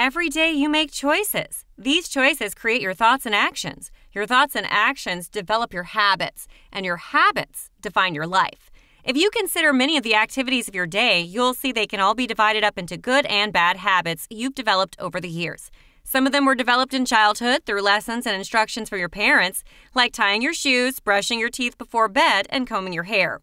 Every day you make choices. These choices create your thoughts and actions. Your thoughts and actions develop your habits, and your habits define your life. If you consider many of the activities of your day, you'll see they can all be divided up into good and bad habits you've developed over the years. Some of them were developed in childhood through lessons and instructions from your parents, like tying your shoes, brushing your teeth before bed, and combing your hair.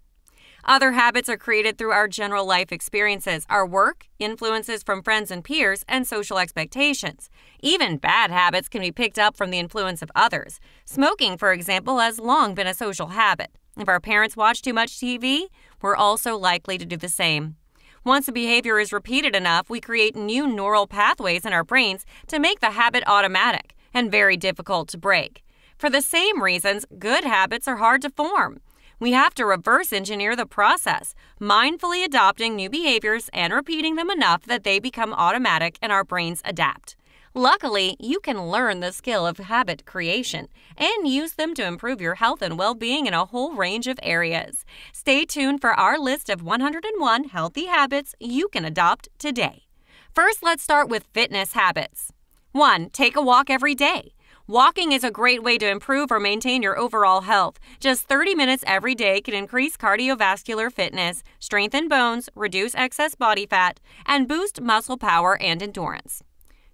Other habits are created through our general life experiences, our work, influences from friends and peers, and social expectations. Even bad habits can be picked up from the influence of others. Smoking, for example, has long been a social habit. If our parents watch too much TV, we're also likely to do the same. Once a behavior is repeated enough, we create new neural pathways in our brains to make the habit automatic and very difficult to break. For the same reasons, good habits are hard to form. We have to reverse engineer the process, mindfully adopting new behaviors and repeating them enough that they become automatic and our brains adapt. Luckily, you can learn the skill of habit creation and use them to improve your health and well being in a whole range of areas. Stay tuned for our list of 101 healthy habits you can adopt today. First, let's start with fitness habits. 1. Take a walk every day. Walking is a great way to improve or maintain your overall health. Just 30 minutes every day can increase cardiovascular fitness, strengthen bones, reduce excess body fat, and boost muscle power and endurance.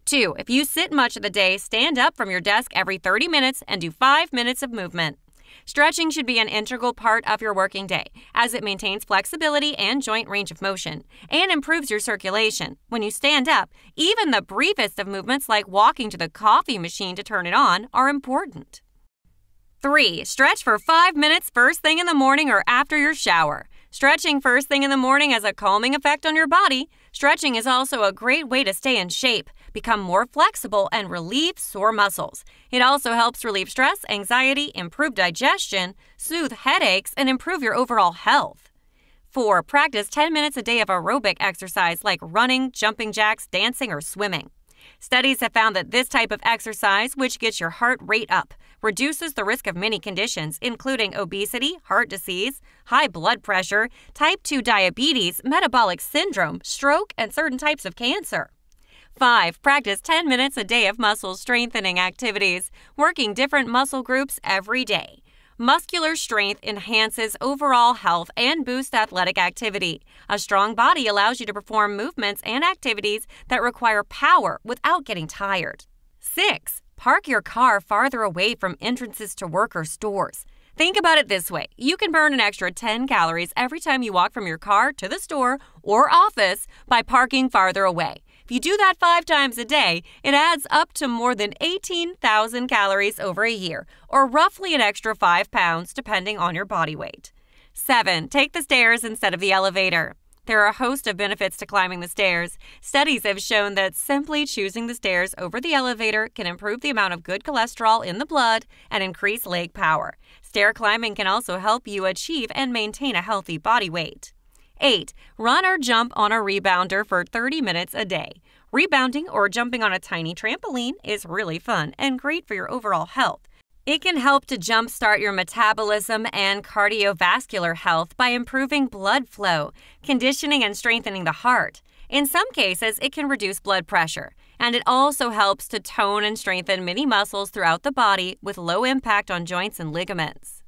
2. If you sit much of the day, stand up from your desk every 30 minutes and do 5 minutes of movement. Stretching should be an integral part of your working day, as it maintains flexibility and joint range of motion, and improves your circulation. When you stand up, even the briefest of movements, like walking to the coffee machine to turn it on, are important. 3. Stretch for 5 minutes first thing in the morning or after your shower. Stretching first thing in the morning has a calming effect on your body. Stretching is also a great way to stay in shape become more flexible, and relieve sore muscles. It also helps relieve stress, anxiety, improve digestion, soothe headaches, and improve your overall health. 4. Practice 10 minutes a day of aerobic exercise like running, jumping jacks, dancing, or swimming. Studies have found that this type of exercise, which gets your heart rate up, reduces the risk of many conditions, including obesity, heart disease, high blood pressure, type 2 diabetes, metabolic syndrome, stroke, and certain types of cancer. 5. Practice 10 minutes a day of muscle strengthening activities, working different muscle groups every day. Muscular strength enhances overall health and boosts athletic activity. A strong body allows you to perform movements and activities that require power without getting tired. 6. Park your car farther away from entrances to work or stores. Think about it this way you can burn an extra 10 calories every time you walk from your car to the store or office by parking farther away. If you do that five times a day, it adds up to more than 18,000 calories over a year, or roughly an extra five pounds depending on your body weight. 7. Take the stairs instead of the elevator. There are a host of benefits to climbing the stairs. Studies have shown that simply choosing the stairs over the elevator can improve the amount of good cholesterol in the blood and increase leg power. Stair climbing can also help you achieve and maintain a healthy body weight. 8. Run or jump on a rebounder for 30 minutes a day. Rebounding or jumping on a tiny trampoline is really fun and great for your overall health. It can help to jumpstart your metabolism and cardiovascular health by improving blood flow, conditioning and strengthening the heart. In some cases, it can reduce blood pressure, and it also helps to tone and strengthen many muscles throughout the body with low impact on joints and ligaments.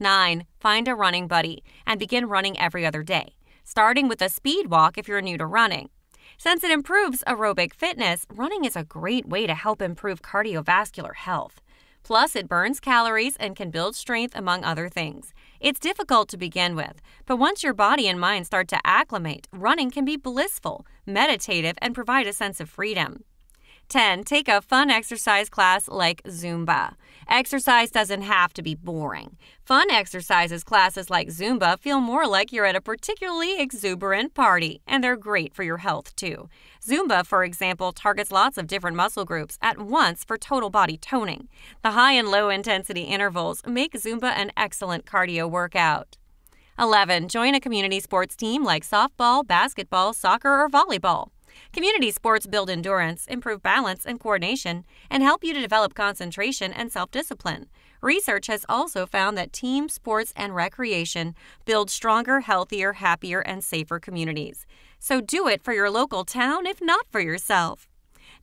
9. Find a running buddy and begin running every other day starting with a speed walk if you're new to running. Since it improves aerobic fitness, running is a great way to help improve cardiovascular health. Plus, it burns calories and can build strength, among other things. It's difficult to begin with, but once your body and mind start to acclimate, running can be blissful, meditative, and provide a sense of freedom. 10. Take a fun exercise class like Zumba. Exercise doesn't have to be boring. Fun exercises classes like Zumba feel more like you're at a particularly exuberant party, and they're great for your health too. Zumba, for example, targets lots of different muscle groups at once for total body toning. The high and low intensity intervals make Zumba an excellent cardio workout. 11. Join a community sports team like softball, basketball, soccer, or volleyball. Community sports build endurance, improve balance and coordination, and help you to develop concentration and self discipline. Research has also found that team sports and recreation build stronger, healthier, happier, and safer communities. So do it for your local town, if not for yourself.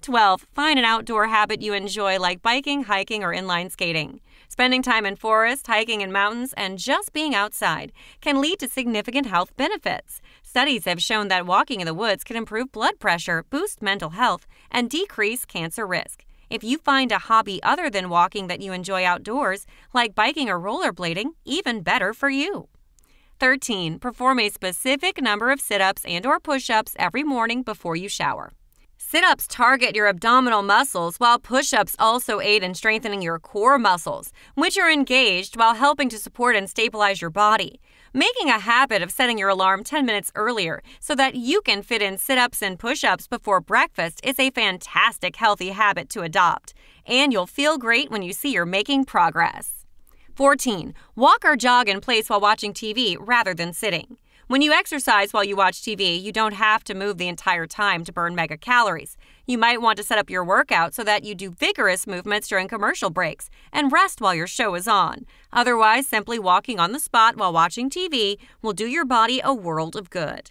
12. Find an outdoor habit you enjoy, like biking, hiking, or inline skating. Spending time in forests, hiking in mountains, and just being outside can lead to significant health benefits. Studies have shown that walking in the woods can improve blood pressure, boost mental health, and decrease cancer risk. If you find a hobby other than walking that you enjoy outdoors, like biking or rollerblading, even better for you. 13. Perform a specific number of sit-ups and or push-ups every morning before you shower. Sit-ups target your abdominal muscles, while push-ups also aid in strengthening your core muscles, which are engaged while helping to support and stabilize your body. Making a habit of setting your alarm 10 minutes earlier so that you can fit in sit ups and push ups before breakfast is a fantastic healthy habit to adopt, and you'll feel great when you see you're making progress. 14. Walk or jog in place while watching TV rather than sitting. When you exercise while you watch TV, you don't have to move the entire time to burn mega calories. You might want to set up your workout so that you do vigorous movements during commercial breaks and rest while your show is on. Otherwise, simply walking on the spot while watching TV will do your body a world of good.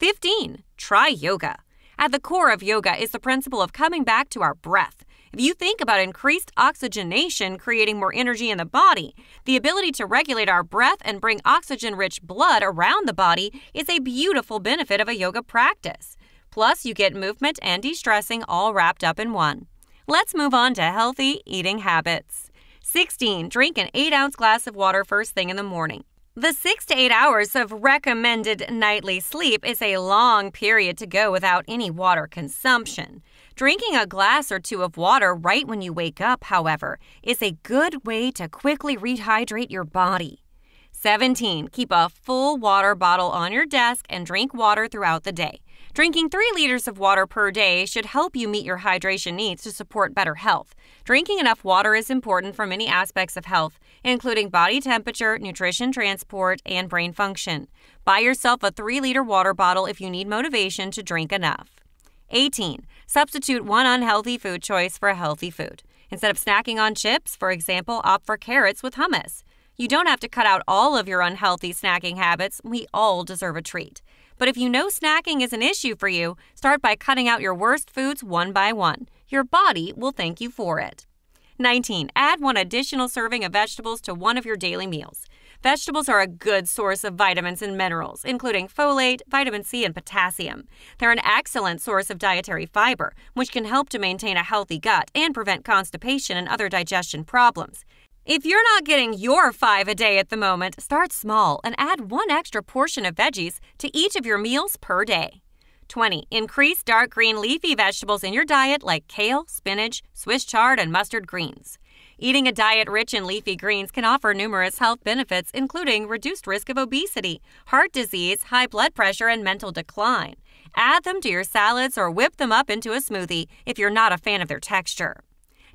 15. Try yoga. At the core of yoga is the principle of coming back to our breath. If you think about increased oxygenation creating more energy in the body, the ability to regulate our breath and bring oxygen rich blood around the body is a beautiful benefit of a yoga practice. Plus, you get movement and de stressing all wrapped up in one. Let's move on to healthy eating habits. 16. Drink an 8 ounce glass of water first thing in the morning. The six to eight hours of recommended nightly sleep is a long period to go without any water consumption. Drinking a glass or two of water right when you wake up, however, is a good way to quickly rehydrate your body. 17. Keep a full water bottle on your desk and drink water throughout the day. Drinking 3 liters of water per day should help you meet your hydration needs to support better health. Drinking enough water is important for many aspects of health, including body temperature, nutrition transport, and brain function. Buy yourself a 3 liter water bottle if you need motivation to drink enough. 18. Substitute one unhealthy food choice for a healthy food. Instead of snacking on chips, for example, opt for carrots with hummus. You don't have to cut out all of your unhealthy snacking habits. We all deserve a treat. But if you know snacking is an issue for you, start by cutting out your worst foods one by one. Your body will thank you for it. 19. Add one additional serving of vegetables to one of your daily meals. Vegetables are a good source of vitamins and minerals, including folate, vitamin C, and potassium. They're an excellent source of dietary fiber, which can help to maintain a healthy gut and prevent constipation and other digestion problems. If you're not getting your five a day at the moment, start small and add one extra portion of veggies to each of your meals per day. 20. Increase dark green leafy vegetables in your diet like kale, spinach, Swiss chard, and mustard greens. Eating a diet rich in leafy greens can offer numerous health benefits, including reduced risk of obesity, heart disease, high blood pressure, and mental decline. Add them to your salads or whip them up into a smoothie if you're not a fan of their texture.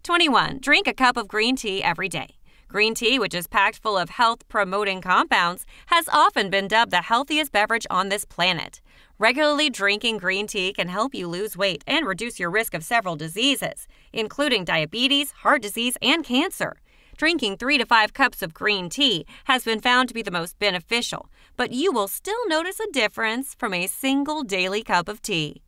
21. Drink a cup of green tea every day. Green tea, which is packed full of health promoting compounds, has often been dubbed the healthiest beverage on this planet. Regularly drinking green tea can help you lose weight and reduce your risk of several diseases, including diabetes, heart disease, and cancer. Drinking three to five cups of green tea has been found to be the most beneficial, but you will still notice a difference from a single daily cup of tea.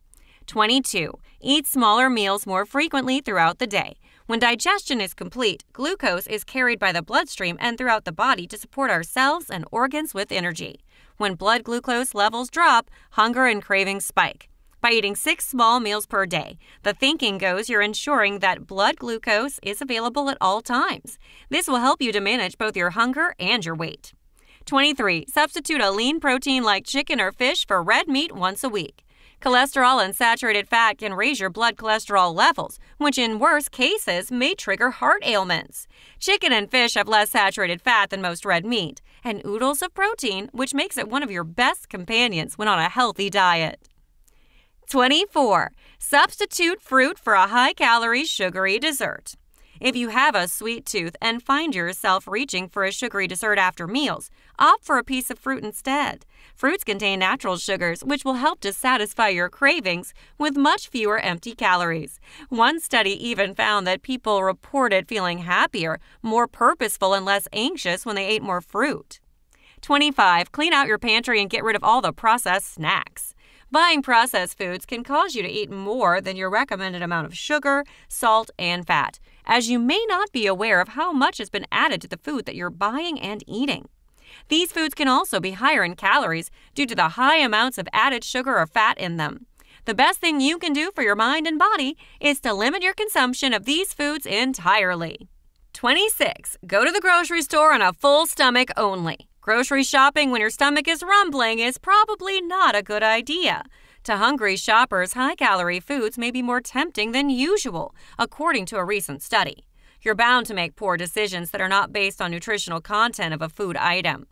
22. Eat smaller meals more frequently throughout the day. When digestion is complete, glucose is carried by the bloodstream and throughout the body to support our cells and organs with energy. When blood glucose levels drop, hunger and cravings spike. By eating six small meals per day, the thinking goes you're ensuring that blood glucose is available at all times. This will help you to manage both your hunger and your weight. 23. Substitute a lean protein like chicken or fish for red meat once a week. Cholesterol and saturated fat can raise your blood cholesterol levels, which in worse cases may trigger heart ailments. Chicken and fish have less saturated fat than most red meat, and oodles of protein, which makes it one of your best companions when on a healthy diet. 24. Substitute fruit for a high calorie sugary dessert. If you have a sweet tooth and find yourself reaching for a sugary dessert after meals, opt for a piece of fruit instead. Fruits contain natural sugars, which will help to satisfy your cravings with much fewer empty calories. One study even found that people reported feeling happier, more purposeful, and less anxious when they ate more fruit. 25. Clean out your pantry and get rid of all the processed snacks. Buying processed foods can cause you to eat more than your recommended amount of sugar, salt, and fat, as you may not be aware of how much has been added to the food that you're buying and eating. These foods can also be higher in calories due to the high amounts of added sugar or fat in them. The best thing you can do for your mind and body is to limit your consumption of these foods entirely. 26. Go to the grocery store on a full stomach only. Grocery shopping when your stomach is rumbling is probably not a good idea. To hungry shoppers, high calorie foods may be more tempting than usual, according to a recent study. You're bound to make poor decisions that are not based on nutritional content of a food item.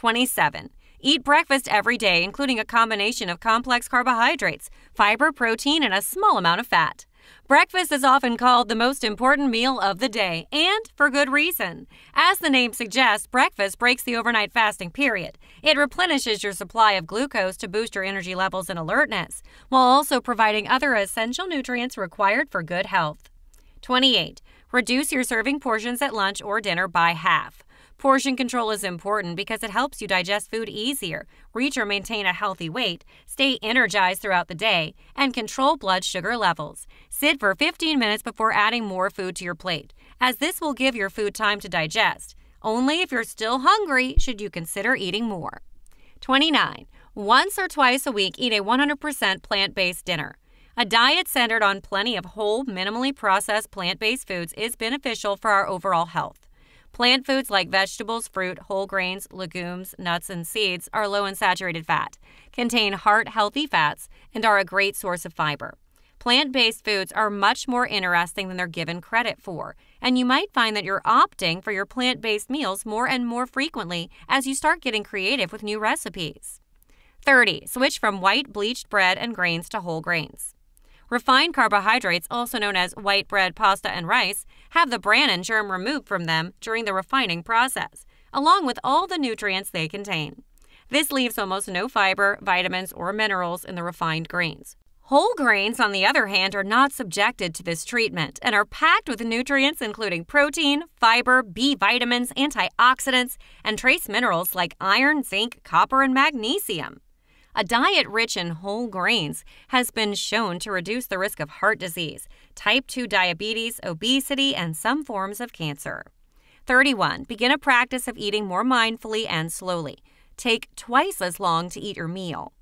27. Eat breakfast every day, including a combination of complex carbohydrates, fiber, protein, and a small amount of fat. Breakfast is often called the most important meal of the day, and for good reason. As the name suggests, breakfast breaks the overnight fasting period. It replenishes your supply of glucose to boost your energy levels and alertness, while also providing other essential nutrients required for good health. 28. Reduce your serving portions at lunch or dinner by half. Portion control is important because it helps you digest food easier, reach or maintain a healthy weight, stay energized throughout the day, and control blood sugar levels. Sit for 15 minutes before adding more food to your plate, as this will give your food time to digest. Only if you're still hungry should you consider eating more. 29. Once or twice a week, eat a 100% plant based dinner. A diet centered on plenty of whole, minimally processed plant based foods is beneficial for our overall health. Plant foods like vegetables, fruit, whole grains, legumes, nuts, and seeds are low in saturated fat, contain heart healthy fats, and are a great source of fiber. Plant based foods are much more interesting than they're given credit for, and you might find that you're opting for your plant based meals more and more frequently as you start getting creative with new recipes. 30. Switch from white bleached bread and grains to whole grains. Refined carbohydrates, also known as white bread, pasta, and rice, have the bran and germ removed from them during the refining process, along with all the nutrients they contain. This leaves almost no fiber, vitamins, or minerals in the refined grains. Whole grains, on the other hand, are not subjected to this treatment and are packed with nutrients including protein, fiber, B vitamins, antioxidants, and trace minerals like iron, zinc, copper, and magnesium. A diet rich in whole grains has been shown to reduce the risk of heart disease, type 2 diabetes, obesity, and some forms of cancer. 31. Begin a practice of eating more mindfully and slowly. Take twice as long to eat your meal.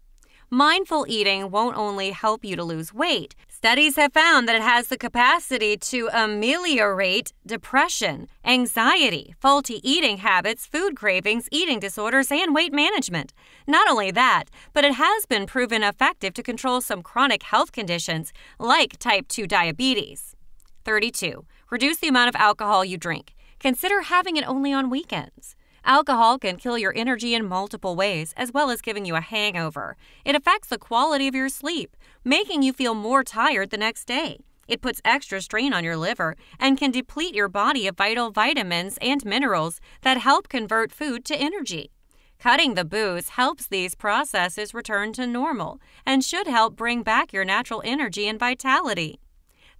Mindful eating won't only help you to lose weight, Studies have found that it has the capacity to ameliorate depression, anxiety, faulty eating habits, food cravings, eating disorders, and weight management. Not only that, but it has been proven effective to control some chronic health conditions like type 2 diabetes. 32. Reduce the amount of alcohol you drink. Consider having it only on weekends. Alcohol can kill your energy in multiple ways, as well as giving you a hangover. It affects the quality of your sleep, making you feel more tired the next day. It puts extra strain on your liver and can deplete your body of vital vitamins and minerals that help convert food to energy. Cutting the booze helps these processes return to normal and should help bring back your natural energy and vitality.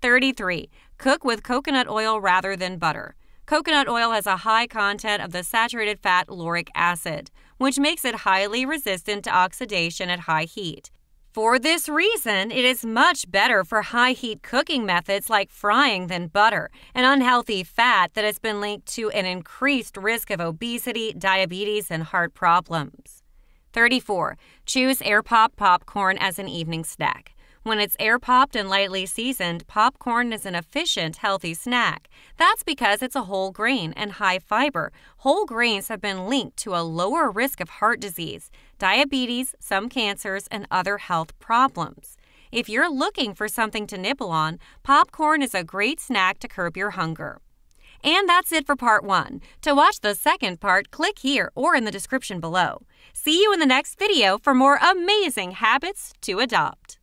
33. Cook with coconut oil rather than butter. Coconut oil has a high content of the saturated fat lauric acid, which makes it highly resistant to oxidation at high heat. For this reason, it is much better for high heat cooking methods like frying than butter, an unhealthy fat that has been linked to an increased risk of obesity, diabetes, and heart problems. 34. Choose air pop popcorn as an evening snack. When it's air popped and lightly seasoned, popcorn is an efficient, healthy snack. That's because it's a whole grain and high fiber. Whole grains have been linked to a lower risk of heart disease, diabetes, some cancers, and other health problems. If you're looking for something to nibble on, popcorn is a great snack to curb your hunger. And that's it for part one. To watch the second part, click here or in the description below. See you in the next video for more amazing habits to adopt.